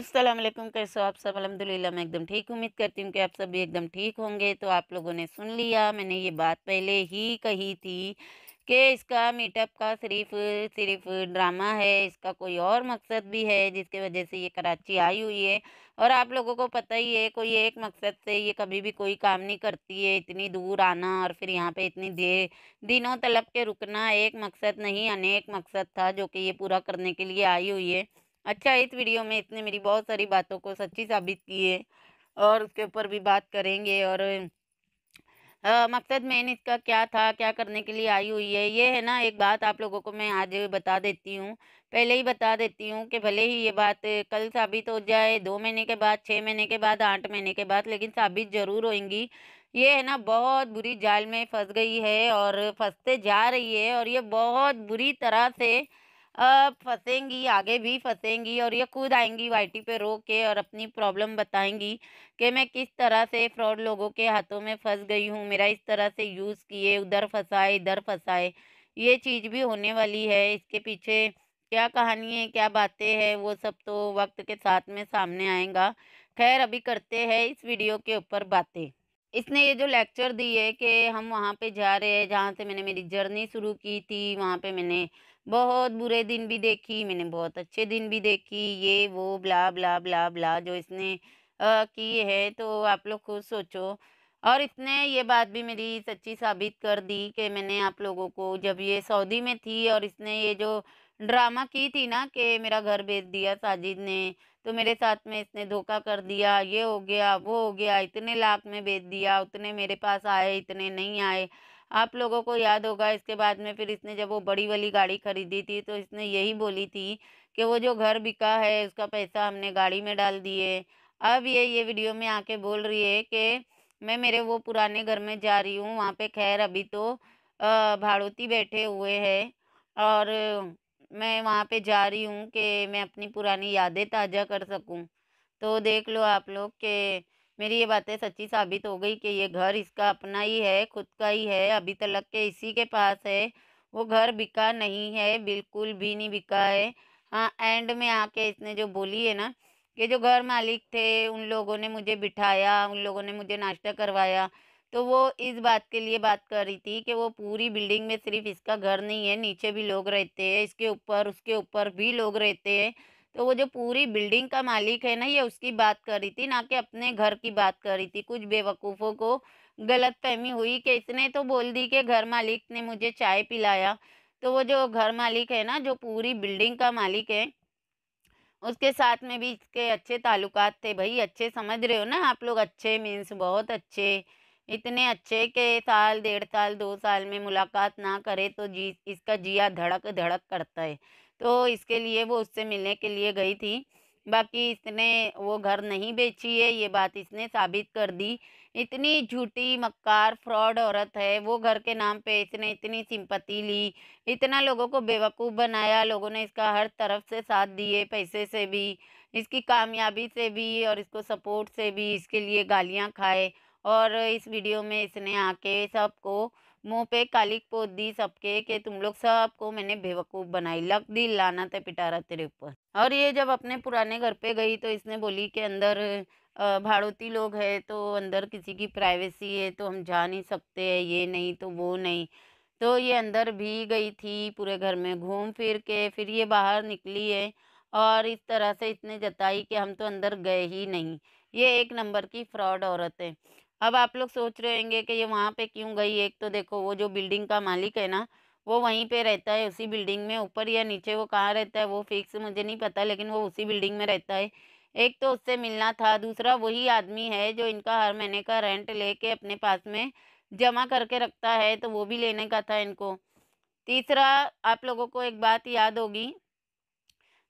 असलम कैसे हो आप सब अलहमदिल्ला मैं एकदम ठीक उम्मीद करती हूँ कि आप सब भी एकदम ठीक होंगे तो आप लोगों ने सुन लिया मैंने ये बात पहले ही कही थी कि इसका मीटअप का सिर्फ सिर्फ ड्रामा है इसका कोई और मकसद भी है जिसके वजह से ये कराची आई हुई है और आप लोगों को पता ही है कोई एक मकसद से ये कभी भी कोई काम नहीं करती है इतनी दूर आना और फिर यहाँ पे इतनी देर दिनों तलब के रुकना एक मकसद नहीं अनेक मकसद था जो कि ये पूरा करने के लिए आई हुई है अच्छा इस वीडियो में इसने मेरी बहुत सारी बातों को सच्ची साबित की है और उसके ऊपर भी बात करेंगे और मकसद मेन इसका क्या था क्या करने के लिए आई हुई है ये है ना एक बात आप लोगों को मैं आज बता देती हूँ पहले ही बता देती हूँ कि भले ही ये बात कल साबित हो जाए दो महीने के बाद छः महीने के बाद आठ महीने के बाद लेकिन साबित ज़रूर होएंगी ये है ना बहुत बुरी जाल में फंस गई है और फंसते जा रही है और ये बहुत बुरी तरह से फंसेंगी आगे भी फंसेंगी और ये खुद आएंगी वाईटी पे रो के और अपनी प्रॉब्लम बताएंगी कि मैं किस तरह से फ्रॉड लोगों के हाथों में फंस गई हूँ मेरा इस तरह से यूज़ किए उधर फंसाए इधर फंसाए ये चीज़ भी होने वाली है इसके पीछे क्या कहानी है क्या बातें हैं वो सब तो वक्त के साथ में सामने आएगा खैर अभी करते हैं इस वीडियो के ऊपर बातें इसने ये जो लेक्चर दी है कि हम वहाँ पे जा रहे हैं जहाँ से मैंने मेरी जर्नी शुरू की थी वहाँ पे मैंने बहुत बुरे दिन भी देखी मैंने बहुत अच्छे दिन भी देखी ये वो ब्ला ब्ला ब्ला ब्ला जो इसने की है तो आप लोग खुद सोचो और इसने ये बात भी मेरी सच्ची साबित कर दी कि मैंने आप लोगों को जब ये सऊदी में थी और इसने ये जो ड्रामा की थी ना कि मेरा घर बेच दिया साजिद ने तो मेरे साथ में इसने धोखा कर दिया ये हो गया वो हो गया इतने लाख में बेच दिया उतने मेरे पास आए इतने नहीं आए आप लोगों को याद होगा इसके बाद में फिर इसने जब वो बड़ी वाली गाड़ी खरीदी थी तो इसने यही बोली थी कि वो जो घर बिका है उसका पैसा हमने गाड़ी में डाल दिए अब ये ये वीडियो में आके बोल रही है कि मैं मेरे वो पुराने घर में जा रही हूँ वहाँ पे खैर अभी तो भाड़ोती बैठे हुए हैं और मैं वहाँ पे जा रही हूँ कि मैं अपनी पुरानी यादें ताज़ा कर सकूँ तो देख लो आप लोग के मेरी ये बातें सच्ची साबित हो गई कि ये घर इसका अपना ही है खुद का ही है अभी तलक के इसी के पास है वो घर बिका नहीं है बिल्कुल भी नहीं बिका है हाँ एंड में आके इसने जो बोली है ना कि जो घर मालिक थे उन लोगों ने मुझे बिठाया उन लोगों ने मुझे नाश्ता करवाया तो वो इस बात के लिए बात कर रही थी कि वो पूरी बिल्डिंग में सिर्फ इसका घर नहीं है नीचे भी लोग रहते हैं इसके ऊपर उसके ऊपर भी लोग रहते हैं तो वो जो पूरी बिल्डिंग का मालिक है ना ये उसकी बात कर रही थी ना कि अपने घर की बात कर रही थी कुछ बेवकूफ़ों को गलत फहमी हुई कि इतने तो बोल दी कि घर मालिक ने मुझे चाय पिलाया तो वो जो घर मालिक है ना जो पूरी बिल्डिंग का मालिक है उसके साथ में भी इसके अच्छे ताल्लुक थे भाई अच्छे समझ रहे हो ना आप लोग अच्छे मीन्स बहुत अच्छे इतने अच्छे के साल डेढ़ साल दो साल में मुलाकात ना करे तो जी इसका जिया धड़क धड़क करता है तो इसके लिए वो उससे मिलने के लिए गई थी बाकी इसने वो घर नहीं बेची है ये बात इसने साबित कर दी इतनी झूठी मक्कार फ्रॉड औरत है वो घर के नाम पे इसने इतनी सिंपति ली इतना लोगों को बेवकूफ़ बनाया लोगों ने इसका हर तरफ से साथ दिए पैसे से भी इसकी कामयाबी से भी और इसको सपोर्ट से भी इसके लिए गालियाँ खाए और इस वीडियो में इसने आके सबको मुँह पे कालिक पोत दी सबके कि तुम लोग सबको मैंने बेवकूफ़ बनाई लग दी लाना था पिटारा तेरे ऊपर और ये जब अपने पुराने घर पे गई तो इसने बोली कि अंदर भाड़ोती लोग है तो अंदर किसी की प्राइवेसी है तो हम जा नहीं सकते है ये नहीं तो वो नहीं तो ये अंदर भी गई थी पूरे घर में घूम फिर के फिर ये बाहर निकली है और इस तरह से इसने जताई कि हम तो अंदर गए ही नहीं ये एक नंबर की फ्रॉड औरत है अब आप लोग सोच रहे होंगे कि ये वहाँ पे क्यों गई एक तो देखो वो जो बिल्डिंग का मालिक है ना वो वहीं पे रहता है उसी बिल्डिंग में ऊपर या नीचे वो कहाँ रहता है वो फिक्स मुझे नहीं पता लेकिन वो उसी बिल्डिंग में रहता है एक तो उससे मिलना था दूसरा वही आदमी है जो इनका हर महीने का रेंट ले अपने पास में जमा करके रखता है तो वो भी लेने का था इनको तीसरा आप लोगों को एक बात याद होगी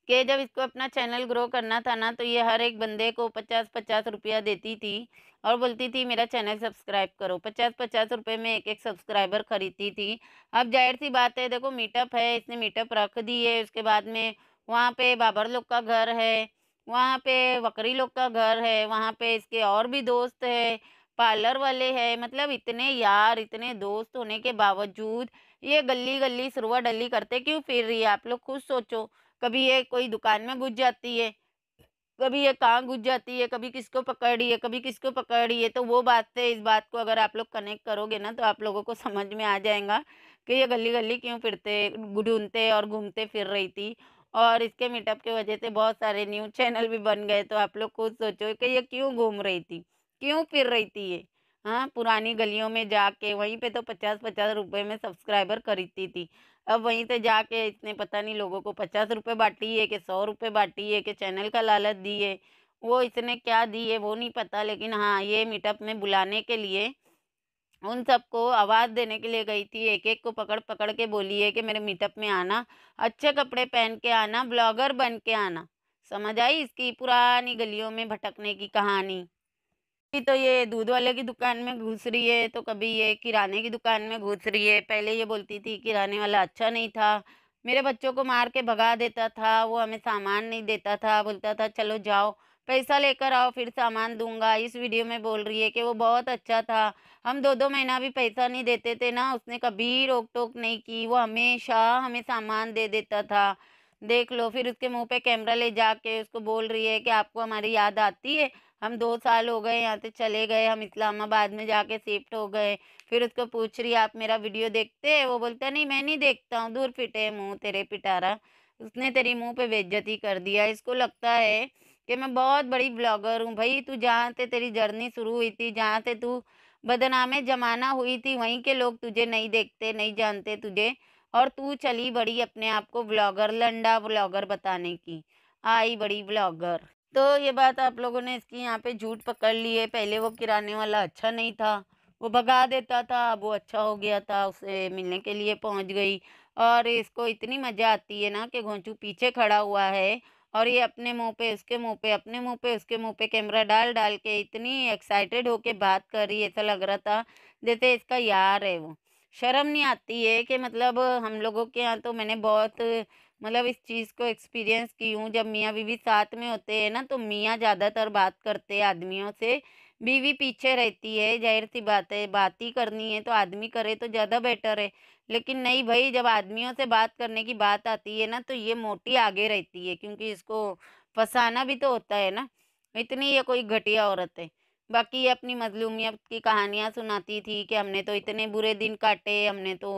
कि जब इसको अपना चैनल ग्रो करना था ना तो ये हर एक बंदे को पचास पचास रुपया देती थी और बोलती थी मेरा चैनल सब्सक्राइब करो पचास पचास रुपये में एक एक सब्सक्राइबर खरीदती थी अब जाहिर सी बात है देखो मीटअप है इसने मीटअप रख दी है उसके बाद में वहाँ पे बाबर लोग का घर है वहाँ पे वकरी लोग का घर है वहाँ पे इसके और भी दोस्त है पार्लर वाले हैं मतलब इतने यार इतने दोस्त होने के बावजूद ये गली गली सुरवा डली करते क्यों फिर रही है आप लोग खुद सोचो कभी ये कोई दुकान में घुस जाती है कभी ये कहाँ घुस जाती है कभी किसको है कभी किसको है तो वो बात से इस बात को अगर आप लोग कनेक्ट करोगे ना तो आप लोगों को समझ में आ जाएगा कि ये गली गली क्यों फिरते ढूंढते और घूमते फिर रही थी और इसके मीटअप के वजह से बहुत सारे न्यूज़ चैनल भी बन गए तो आप लोग खुद सोचो कि ये क्यों घूम रही थी क्यों फिर रही थी ये हाँ पुरानी गलियों में जाके वहीं पे तो पचास पचास रुपए में सब्सक्राइबर खरीदती थी अब वहीं से जाके इतने पता नहीं लोगों को पचास रुपये बांटी है कि सौ रुपये बांटी है कि चैनल का लालच दी है वो इसने क्या दी है वो नहीं पता लेकिन हाँ ये मीटअप में बुलाने के लिए उन सबको आवाज़ देने के लिए गई थी एक एक को पकड़ पकड़ के बोली है कि मेरे मीटअप में आना अच्छे कपड़े पहन के आना ब्लॉगर बन के आना समझ आई इसकी पुरानी गलियों में भटकने की कहानी कभी तो ये दूध वाले की दुकान में घुस रही है तो कभी ये किराने की दुकान में घुस रही है पहले ये बोलती थी किराने वाला अच्छा नहीं था मेरे बच्चों को मार के भगा देता था वो हमें सामान नहीं देता था बोलता था चलो जाओ पैसा लेकर आओ फिर सामान दूंगा इस वीडियो में बोल रही है कि वो बहुत अच्छा था हम दो दो महीना भी पैसा नहीं देते थे ना उसने कभी रोक टोक नहीं की वो हमेशा हमें सामान दे देता था देख लो फिर उसके मुंह पे कैमरा ले जाके उसको बोल रही है कि आपको हमारी याद आती है हम दो साल हो गए यहाँ से चले गए हम इस्लामाबाद में जाके शिफ्ट हो गए फिर उसको पूछ रही आप मेरा वीडियो देखते हैं वो बोलता नहीं मैं नहीं देखता हूँ दूर फिटे मुँह तेरे पिटारा उसने तेरी मुँह पे बेज्जती कर दिया इसको लगता है कि मैं बहुत बड़ी ब्लॉगर हूँ भाई तू जहाँ से तेरी जर्नी शुरू हुई थी जहाँ से तू बदनामे जमाना हुई थी वहीं के लोग तुझे नहीं देखते नहीं जानते तुझे और तू चली बड़ी अपने आप को ब्लॉगर लंडा ब्लॉगर बताने की आई बड़ी ब्लॉगर तो ये बात आप लोगों ने इसकी यहाँ पे झूठ पकड़ ली है पहले वो किराने वाला अच्छा नहीं था वो भगा देता था अब वो अच्छा हो गया था उसे मिलने के लिए पहुँच गई और इसको इतनी मज़ा आती है ना कि घोंचू पीछे खड़ा हुआ है और ये अपने मुंह पे उसके मुंह पे अपने मुंह पे उसके मुंह पे कैमरा डाल डाल के इतनी एक्साइटेड होके बात कर रही ऐसा लग रहा था जैसे इसका यार है वो शर्म नहीं आती है कि मतलब हम लोगों के यहाँ तो मैंने बहुत मतलब इस चीज़ को एक्सपीरियंस की हूँ जब मियाँ बीवी साथ में होते हैं ना तो मियाँ ज़्यादातर बात करते हैं आदमियों से बीवी पीछे रहती है जाहिर सी बात है बात ही करनी है तो आदमी करे तो ज़्यादा बेटर है लेकिन नहीं भाई जब आदमियों से बात करने की बात आती है ना तो ये मोटी आगे रहती है क्योंकि इसको फंसाना भी तो होता है ना इतनी ये कोई घटिया औरत है बाकी ये अपनी मजलूमियत की कहानियाँ सुनाती थी कि हमने तो इतने बुरे दिन काटे हमने तो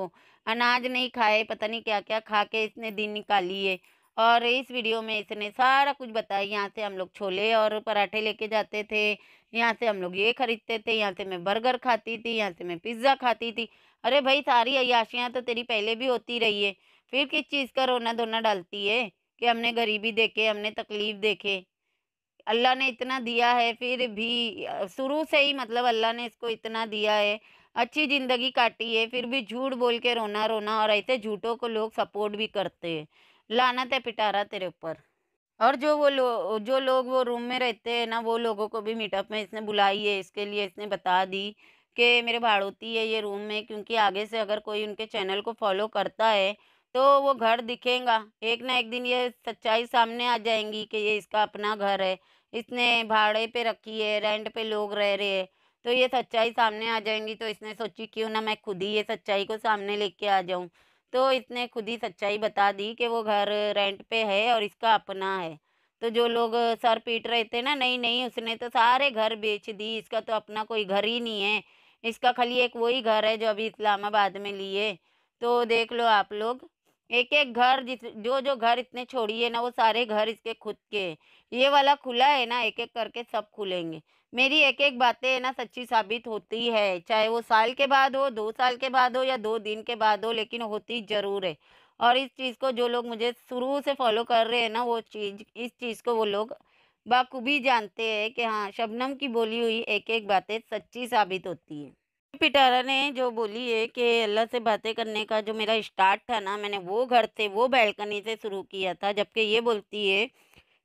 अनाज नहीं खाए पता नहीं क्या क्या खा के इसने दिन निकाली है और इस वीडियो में इसने सारा कुछ बताया यहाँ से हम लोग छोले और पराठे लेके जाते थे यहाँ से हम लोग ये ख़रीदते थे यहाँ से मैं बर्गर खाती थी यहाँ से मैं पिज़्ज़ा खाती थी अरे भाई सारी अयाशियाँ तो तेरी पहले भी होती रही है फिर किस चीज़ का रोना धोना डालती है कि हमने गरीबी देखे हमने तकलीफ़ देखे अल्लाह ने इतना दिया है फिर भी शुरू से ही मतलब अल्लाह ने इसको इतना दिया है अच्छी ज़िंदगी काटी है फिर भी झूठ बोल के रोना रोना और ऐसे झूठों को लोग सपोर्ट भी करते हैं लानत है पिटारा तेरे ऊपर और जो वो लो जो लोग वो रूम में रहते हैं ना वो लोगों को भी मीटअप में इसने बुलाई है इसके लिए इसने बता दी कि मेरे भाड़ोती है ये रूम में क्योंकि आगे से अगर कोई उनके चैनल को फॉलो करता है तो वो घर दिखेगा एक ना एक दिन ये सच्चाई सामने आ जाएंगी कि ये इसका अपना घर है इसने भाड़े पे रखी है रेंट पे लोग रह रहे हैं तो ये सच्चाई सामने आ जाएंगी तो इसने सोची क्यों ना मैं खुद ही ये सच्चाई को सामने लेके आ जाऊँ तो इसने खुद ही सच्चाई बता दी कि वो घर रेंट पे है और इसका अपना है तो जो लोग सर पीट रहे थे ना नहीं नहीं उसने तो सारे घर बेच दी इसका तो अपना कोई घर ही नहीं है इसका खाली एक वही घर है जो अभी इस्लामाबाद में लिए तो देख लो आप लोग एक एक घर जिस जो जो घर इतने छोड़िए ना वो सारे घर इसके खुद के ये वाला खुला है ना एक एक करके सब खुलेंगे मेरी एक एक बातें ना सच्ची साबित होती है चाहे वो साल के बाद हो दो साल के बाद हो या दो दिन के बाद हो लेकिन होती ज़रूर है और इस चीज़ को जो लोग मुझे शुरू से फॉलो कर रहे हैं ना वो चीज़ इस चीज़ को वो लोग बाखूबी जानते हैं कि हाँ शबनम की बोली हुई एक एक बातें सच्ची साबित होती है पिटारा ने जो बोली है कि अल्लाह से बातें करने का जो मेरा स्टार्ट था ना मैंने वो घर से वो बैलकनी से शुरू किया था जबकि ये बोलती है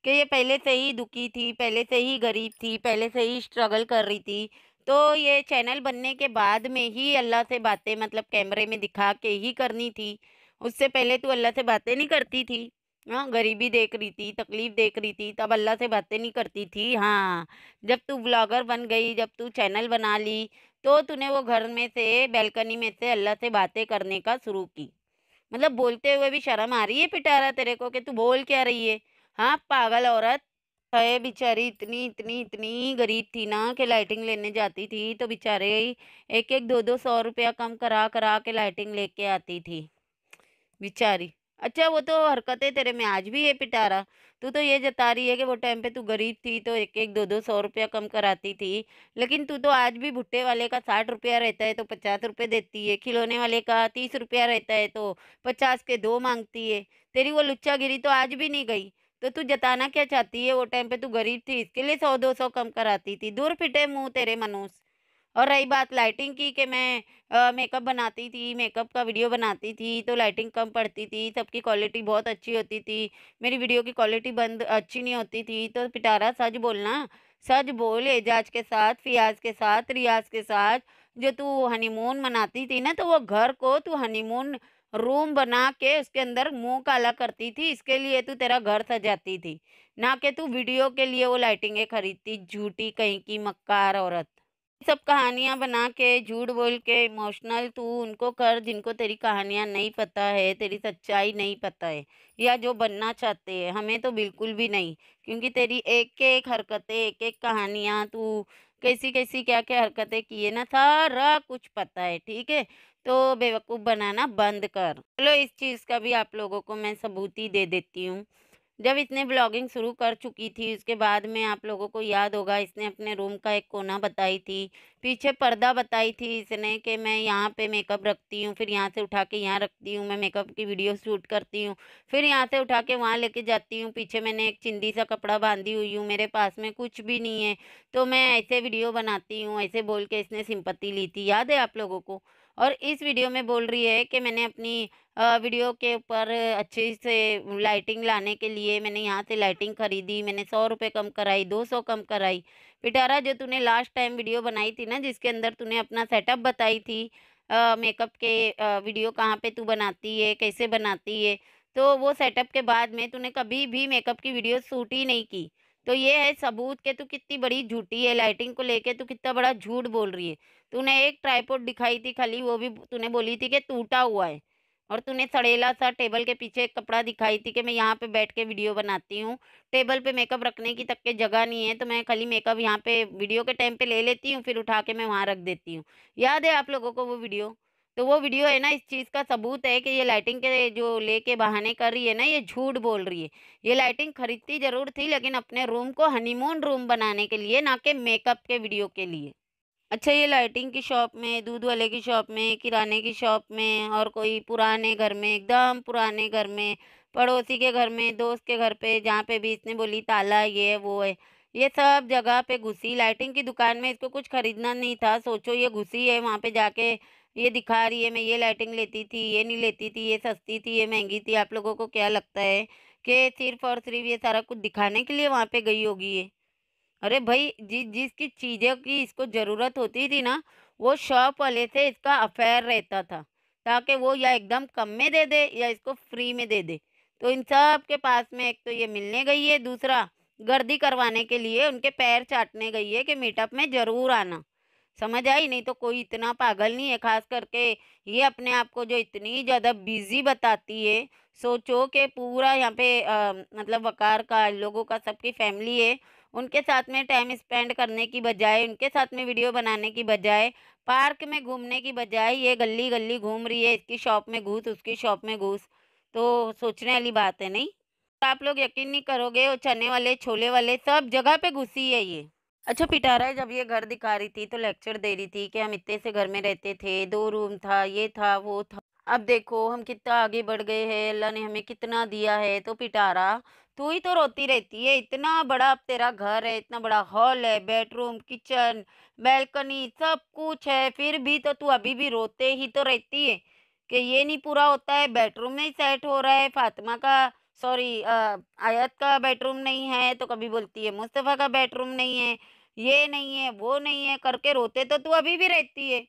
कि ये पहले से ही दुखी थी पहले से ही गरीब थी पहले से ही स्ट्रगल कर रही थी तो ये चैनल बनने के बाद में ही अल्लाह से बातें मतलब कैमरे में दिखा के ही करनी थी उससे पहले तो अल्लाह से बातें नहीं करती थी हाँ गरीबी देख रही थी तकलीफ़ देख रही थी तब अल्लाह से बातें नहीं करती थी हाँ जब तू ब्लॉगर बन गई जब तू चैनल बना ली तो तूने वो घर में से बैल्कनी में से अल्लाह से बातें करने का शुरू की मतलब बोलते हुए भी शर्म आ रही है पिटारा तेरे को कि तू बोल क्या रही है हाँ पागल औरत है बेचारी इतनी इतनी इतनी गरीब थी ना कि लाइटिंग लेने जाती थी तो बेचारे एक एक दो दो सौ रुपया कम करा करा के लाइटिंग लेके आती थी बेचारी अच्छा वो तो हरकतें तेरे में आज भी है पिटारा तू तो ये जता रही है कि वो टाइम पे तू गरीब थी तो एक एक दो दो सौ रुपया कम कराती थी लेकिन तू तो आज भी भुट्टे वाले का साठ रुपया रहता है तो पचास रुपये देती है खिलौने वाले का तीस रुपया रहता है तो पचास के दो मांगती है तेरी वो लुच्चागिरी तो आज भी नहीं गई तो तू जताना क्या चाहती है वो टाइम पे तू गरीब थी इसके लिए सौ दो सौ कम कराती थी दूर फिटे मुंह तेरे मनुष्य और रही बात लाइटिंग की कि मैं मेकअप बनाती थी मेकअप का वीडियो बनाती थी तो लाइटिंग कम पड़ती थी सबकी क्वालिटी बहुत अच्छी होती थी मेरी वीडियो की क्वालिटी बंद अच्छी नहीं होती थी तो पिटारा सच बोलना सच बोल एजाज के साथ फियाज के साथ रियाज के साथ जो तू हनीमून मनाती थी ना तो वो घर को तू हनीमून रूम बना के उसके अंदर मुंह काला करती थी इसके लिए तू तेरा घर सजाती थी ना कि तू वीडियो के लिए वो लाइटिंगें खरीदती झूठी कहीं की मक्कार औरत सब कहानियाँ बना के झूठ बोल के इमोशनल तू उनको कर जिनको तेरी कहानियाँ नहीं पता है तेरी सच्चाई नहीं पता है या जो बनना चाहते हैं हमें तो बिल्कुल भी नहीं क्योंकि तेरी एक एक हरकतें एक एक कहानियाँ तू कैसी कैसी क्या क्या हरकतें किए ना सारा कुछ पता है ठीक है तो बेवकूफ़ बनाना बंद कर चलो इस चीज़ का भी आप लोगों को मैं सबूत ही दे देती हूँ जब इसने ब्लॉगिंग शुरू कर चुकी थी उसके बाद में आप लोगों को याद होगा इसने अपने रूम का एक कोना बताई थी पीछे पर्दा बताई थी इसने कि मैं यहाँ पे मेकअप रखती हूँ फिर यहाँ से उठा के यहाँ रखती हूँ मैं मेकअप की वीडियो शूट करती हूँ फिर यहाँ से उठा के वहाँ लेके जाती हूँ पीछे मैंने एक चिंदी सा कपड़ा बांधी हुई हूँ मेरे पास में कुछ भी नहीं है तो मैं ऐसे वीडियो बनाती हूँ ऐसे बोल के इसने सिंपत्ति ली थी याद है आप लोगों को और इस वीडियो में बोल रही है कि मैंने अपनी वीडियो के ऊपर अच्छे से लाइटिंग लाने के लिए मैंने यहाँ से लाइटिंग खरीदी मैंने सौ रुपये कम कराई दो सौ कम कराई पिटारा जो तूने लास्ट टाइम वीडियो बनाई थी ना जिसके अंदर तूने अपना सेटअप बताई थी मेकअप के आ, वीडियो कहाँ पे तू बनाती है कैसे बनाती है तो वो सेटअप के बाद में तूने कभी भी मेकअप की वीडियो शूट ही नहीं की तो ये है सबूत के तू कितनी बड़ी झूठी है लाइटिंग को लेके तू कितना बड़ा झूठ बोल रही है तूने एक ट्राईपोर्ट दिखाई थी खाली वो भी तूने बोली थी कि टूटा हुआ है और तूने सड़ेला सा टेबल के पीछे एक कपड़ा दिखाई थी कि मैं यहाँ पे बैठ के वीडियो बनाती हूँ टेबल पे मेकअप रखने की तक के जगह नहीं है तो मैं खाली मेकअप यहाँ पे वीडियो के टाइम पे ले लेती हूँ फिर उठा के मैं वहाँ रख देती हूँ याद है आप लोगों को वो वीडियो तो वो वीडियो है ना इस चीज़ का सबूत है कि ये लाइटिंग के जो लेके बहाने कर रही है ना ये झूठ बोल रही है ये लाइटिंग खरीदती ज़रूर थी लेकिन अपने रूम को हनीमून रूम बनाने के लिए ना कि मेकअप के वीडियो के लिए अच्छा ये लाइटिंग की शॉप में दूध वाले की शॉप में किराने की शॉप में और कोई पुराने घर में एकदम पुराने घर में पड़ोसी के घर में दोस्त के घर पे जहाँ पे भी इसने बोली ताला ये वो है ये सब जगह पे घुसी लाइटिंग की दुकान में इसको कुछ ख़रीदना नहीं था सोचो ये घुसी है वहाँ पे जाके ये दिखा रही है मैं ये लाइटिंग लेती थी ये नहीं लेती थी ये सस्ती थी ये महंगी थी आप लोगों को क्या लगता है कि सिर्फ और सिर्फ ये सारा कुछ दिखाने के लिए वहाँ पे गई होगी ये अरे भाई जिस जिसकी चीज़ों की इसको ज़रूरत होती थी ना वो शॉप वाले से इसका अफेयर रहता था ताकि वो या एकदम कम में दे दे या इसको फ्री में दे दे तो इन सब के पास में एक तो ये मिलने गई है दूसरा गर्दी करवाने के लिए उनके पैर चाटने गई है कि मीटअप में ज़रूर आना समझ आई नहीं तो कोई इतना पागल नहीं है खास करके ये अपने आप को जो इतनी ज़्यादा बिजी बताती है सोचो कि पूरा यहाँ पे आ, मतलब वकार का लोगों का सबकी फैमिली है उनके साथ में टाइम स्पेंड करने की बजाय उनके साथ में वीडियो बनाने की बजाय पार्क में घूमने की बजाय ये गली गली घूम रही है इसकी शॉप में घूस उसकी शॉप में घूस तो सोचने वाली बात है नहीं आप लोग यकीन नहीं करोगे वो चने वाले छोले वाले सब जगह पे घुसी है ये अच्छा पिटारा जब ये घर दिखा रही थी तो लेक्चर दे रही थी कि हम इतने से घर में रहते थे दो रूम था ये था वो था अब देखो हम कितना आगे बढ़ गए हैं अल्लाह ने हमें कितना दिया है तो पिटारा तू ही तो रोती रहती है इतना बड़ा अब तेरा घर है इतना बड़ा हॉल है बेडरूम किचन बैल्कनी सब कुछ है फिर भी तो तू अभी भी रोते ही तो रहती है कि ये नहीं पूरा होता है बेडरूम में सेट हो रहा है फातिमा का सॉरी आयत का बेडरूम नहीं है तो कभी बोलती है मुस्तफ़ा का बेडरूम नहीं है ये नहीं है वो नहीं है करके रोते तो तू अभी भी रहती है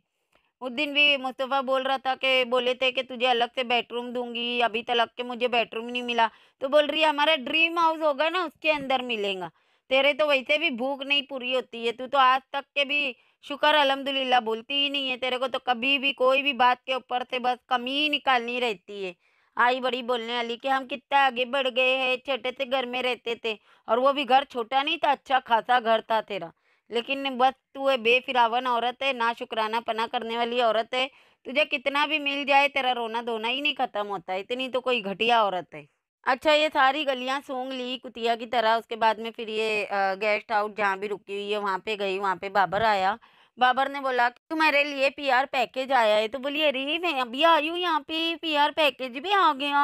उस दिन भी मुस्तफ़ा बोल रहा था कि बोले थे कि तुझे अलग से बेडरूम दूंगी अभी तलक के मुझे बेडरूम नहीं मिला तो बोल रही है हमारा ड्रीम हाउस होगा ना उसके अंदर मिलेगा तेरे तो वैसे भी भूख नहीं पूरी होती है तू तो आज तक के भी शुक्र अलहमदिल्ला बोलती ही नहीं है तेरे को तो कभी भी कोई भी बात के ऊपर से बस कमी ही निकालनी रहती है आई बड़ी बोलने वाली कि हम कितना आगे बढ़ गए हैं छोटे से घर में रहते थे और वो भी घर छोटा नहीं था अच्छा खासा घर था तेरा लेकिन बस तू है बेफिरावन औरत है ना शुक्राना पना करने वाली औरत है तुझे कितना भी मिल जाए तेरा रोना धोना ही नहीं ख़त्म होता है इतनी तो कोई घटिया औरत है अच्छा ये सारी गलियाँ सूंघ ली कुतिया की तरह उसके बाद में फिर ये गेस्ट हाउस जहाँ भी रुकी हुई है वहाँ पे गई वहाँ पे बाबर आया बाबर ने बोला कि तुम्हारे लिए पीआर पैकेज आया है तो बोली अरे मैं अभी आई हूँ यहाँ पे पीआर पैकेज भी आ गया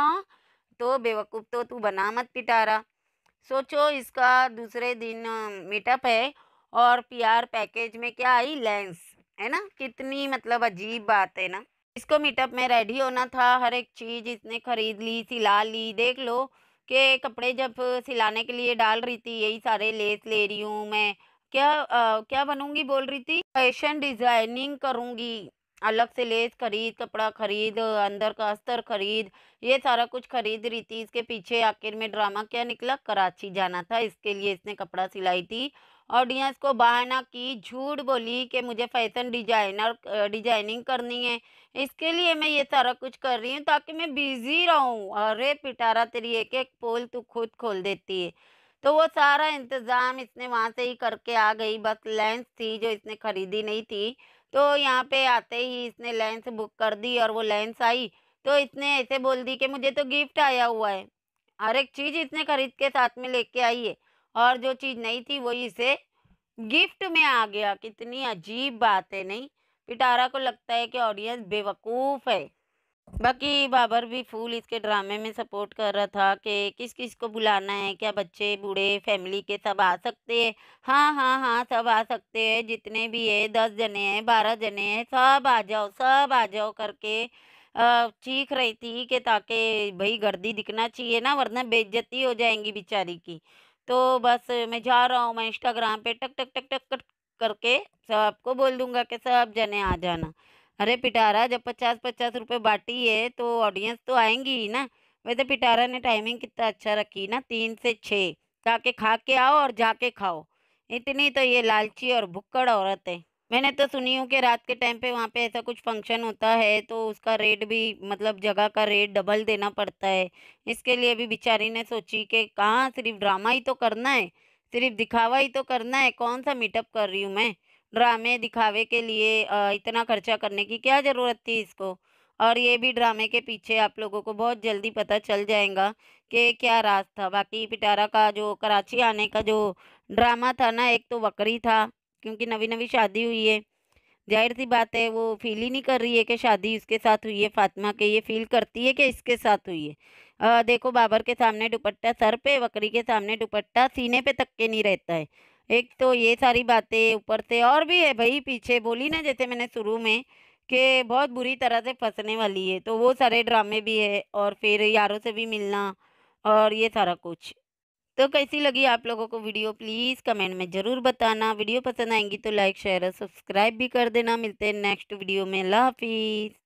तो बेवकूफ़ तो तू बना मत पिटारा सोचो इसका दूसरे दिन मीटअप है और पीआर पैकेज में क्या आई लेंस है ना कितनी मतलब अजीब बात है ना इसको मीटअप में रेडी होना था हर एक चीज़ इसने खरीद ली सिला ली देख लो के कपड़े जब सिलाने के लिए डाल रही थी यही सारे लेस ले रही हूँ मैं क्या आ, क्या बनूंगी बोल रही थी फैशन डिज़ाइनिंग करूंगी अलग से लेस खरीद कपड़ा खरीद अंदर का अस्तर खरीद ये सारा कुछ खरीद रही थी इसके पीछे आखिर में ड्रामा क्या निकला कराची जाना था इसके लिए इसने कपड़ा सिलाई थी ऑडियंस को बहाना की झूठ बोली कि मुझे फैशन डिजाइनर डिजाइनिंग करनी है इसके लिए मैं ये सारा कुछ कर रही हूँ ताकि मैं बिज़ी रहूँ अरे पिटारा तेरी एक एक पोल तू खुद खोल देती है तो वो सारा इंतज़ाम इसने वहाँ से ही करके आ गई बस लेंस थी जो इसने ख़रीदी नहीं थी तो यहाँ पे आते ही इसने लेंस बुक कर दी और वो लेंस आई तो इसने ऐसे बोल दी कि मुझे तो गिफ्ट आया हुआ है हर एक चीज़ इसने ख़रीद के साथ में लेके आई है और जो चीज़ नहीं थी वही इसे गिफ्ट में आ गया कितनी अजीब बात है नहीं पिटारा को लगता है कि ऑडियंस बेवकूफ़ है बाकी बाबर भी फूल इसके ड्रामे में सपोर्ट कर रहा था कि किस किस को बुलाना है क्या बच्चे बूढ़े फैमिली के सब आ सकते हैं हाँ हाँ हाँ सब आ सकते हैं जितने भी है दस जने हैं बारह जने हैं सब आ जाओ सब आ जाओ करके चीख रही थी कि ताकि भाई गर्दी दिखना चाहिए ना वरना बेइज्जती हो जाएंगी बेचारी की तो बस मैं जा रहा हूँ मैं इंस्टाग्राम पे टक टक टक टक करके सबको बोल दूंगा कि सब जने आ जाना अरे पिटारा जब पचास पचास रुपये बाटी है तो ऑडियंस तो आएंगी ही ना वैसे पिटारा ने टाइमिंग कितना अच्छा रखी ना तीन से छः जाके खा के आओ और जाके खाओ इतनी तो ये लालची और भुक्कड़ औरत है मैंने तो सुनी हूँ कि रात के टाइम पे वहाँ पे ऐसा कुछ फंक्शन होता है तो उसका रेट भी मतलब जगह का रेट डबल देना पड़ता है इसके लिए भी बेचारी ने सोची कि कहाँ सिर्फ ड्रामा ही तो करना है सिर्फ दिखावा ही तो करना है कौन सा मीटअप कर रही हूँ मैं ड्रामे दिखावे के लिए इतना खर्चा करने की क्या ज़रूरत थी इसको और ये भी ड्रामे के पीछे आप लोगों को बहुत जल्दी पता चल जाएगा कि क्या राज था बाकी पिटारा का जो कराची आने का जो ड्रामा था ना एक तो वक्री था क्योंकि नवी नवी शादी हुई है जाहिर सी बात है वो फील ही नहीं कर रही है कि शादी इसके साथ हुई है फातिमा के ये फील करती है कि इसके साथ हुई है आ, देखो बाबर के सामने दुपट्टा सर पे बकरी के सामने दुपट्टा सीने पे तक के नहीं रहता है एक तो ये सारी बातें ऊपर से और भी है भाई पीछे बोली ना जैसे मैंने शुरू में कि बहुत बुरी तरह से फंसने वाली है तो वो सारे ड्रामे भी है और फिर यारों से भी मिलना और ये सारा कुछ तो कैसी लगी आप लोगों को वीडियो प्लीज़ कमेंट में ज़रूर बताना वीडियो पसंद आएंगी तो लाइक शेयर और सब्सक्राइब भी कर देना मिलते हैं नेक्स्ट वीडियो में लाफिज़